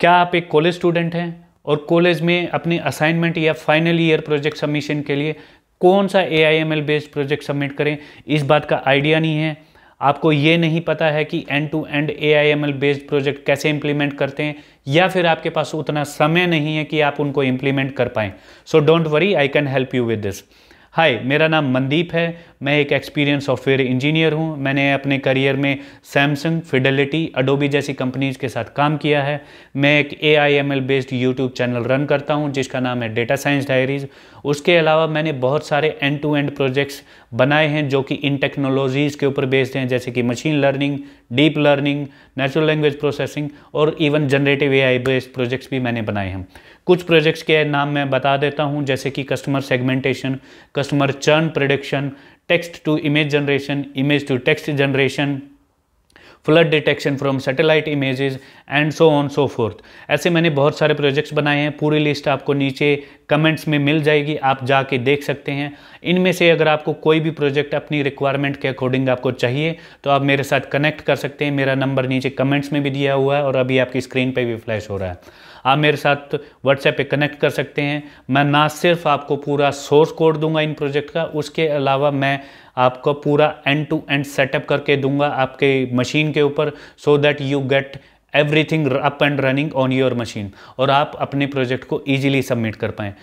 क्या आप एक कॉलेज स्टूडेंट हैं और कॉलेज में अपने असाइनमेंट या फाइनल ईयर प्रोजेक्ट सबमिशन के लिए कौन सा A I M L based project submit करें इस बात का आइडिया नहीं है आपको ये नहीं पता है कि end to end A I M L based project कैसे इम्प्लीमेंट करते हैं या फिर आपके पास उतना समय नहीं है कि आप उनको इम्प्लीमेंट कर पाएँ so don't worry I can help you with this hi मेरा नाम मनदीप है मैं एक एक्सपीरियंस सॉफ्टवेयर इंजीनियर हूँ मैंने अपने करियर में सैमसंग फिडेलिटी अडोबी जैसी कंपनीज के साथ काम किया है मैं एक A I M L based YouTube channel run करता हूँ जिसका नाम है डेटा साइंस डायरीज उसके अलावा मैंने बहुत सारे एंड टू एंड प्रोजेक्ट्स बनाए हैं जो कि इन टेक्नोलॉजीज़ के ऊपर बेस्ड हैं जैसे कि machine learning deep learning natural language processing और even generative A based projects भी मैंने बनाए हैं कुछ प्रोजेक्ट्स के नाम मैं बता देता हूँ जैसे कि customer segmentation customer churn prediction text to image generation image to text generation flood detection from satellite images and so on so forth ऐसे मैंने बहुत सारे प्रोजेक्ट्स बनाए हैं पूरी लिस्ट आपको नीचे कमेंट्स में मिल जाएगी आप जाके देख सकते हैं इनमें से अगर आपको कोई भी प्रोजेक्ट अपनी रिक्वायरमेंट के अकॉर्डिंग आपको चाहिए तो आप मेरे साथ कनेक्ट कर सकते हैं मेरा नंबर नीचे कमेंट्स में भी दिया हुआ है और अभी आपकी स्क्रीन पर भी फ्लैश हो रहा है आप मेरे साथ व्हाट्सएप पे कनेक्ट कर सकते हैं मैं ना सिर्फ आपको पूरा सोर्स कोड दूंगा इन प्रोजेक्ट का उसके अलावा मैं आपको पूरा एंड टू एंड सेटअप करके दूंगा आपके मशीन के ऊपर so that you get everything up and running on your machine और आप अपने प्रोजेक्ट को ईजिली सबमिट कर पाएँ